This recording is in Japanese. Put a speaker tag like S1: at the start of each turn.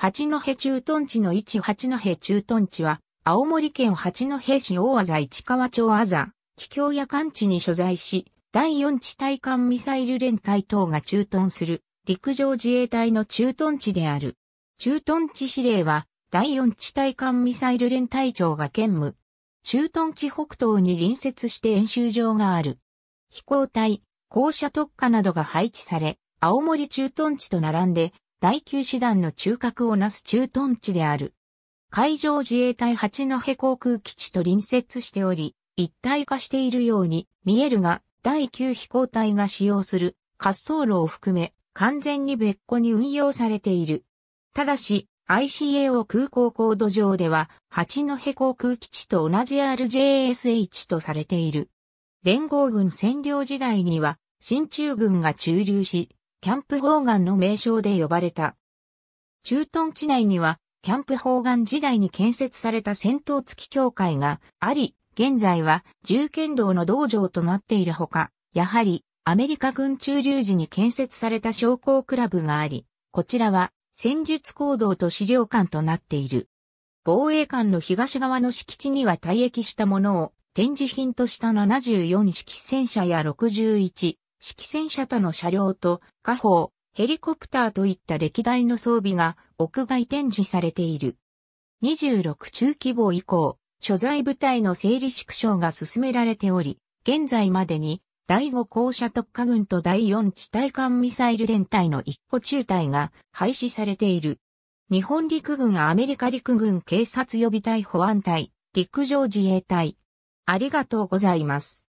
S1: 八戸駐屯地の一八戸駐屯地は、青森県八戸市大字市川町あざ、気境や艦地に所在し、第四地対艦ミサイル連隊等が駐屯する、陸上自衛隊の駐屯地である。駐屯地司令は、第四地対艦ミサイル連隊長が兼務。駐屯地北東に隣接して演習場がある。飛行隊、校舎特化などが配置され、青森駐屯地と並んで、第9師団の中核をなす駐屯地である。海上自衛隊八戸航空基地と隣接しており、一体化しているように見えるが、第9飛行隊が使用する滑走路を含め完全に別個に運用されている。ただし、ICAO 空港高度上では、八戸航空基地と同じ RJSH とされている。連合軍占領時代には、新中軍が駐留し、キャンプ砲丸の名称で呼ばれた。駐屯地内には、キャンプ砲丸時代に建設された戦闘付き教会があり、現在は銃剣道の道場となっているほか、やはりアメリカ軍駐留時に建設された商工クラブがあり、こちらは戦術行動と資料館となっている。防衛館の東側の敷地には退役したものを展示品とした74式戦車や61式戦車との車両と、火砲、ヘリコプターといった歴代の装備が屋外展示されている。26中規模以降、所在部隊の整理縮小が進められており、現在までに第5校舎特化軍と第4地対艦ミサイル連隊の1個中隊が廃止されている。日本陸軍アメリカ陸軍警察予備隊保安隊、陸上自衛隊。ありがとうございます。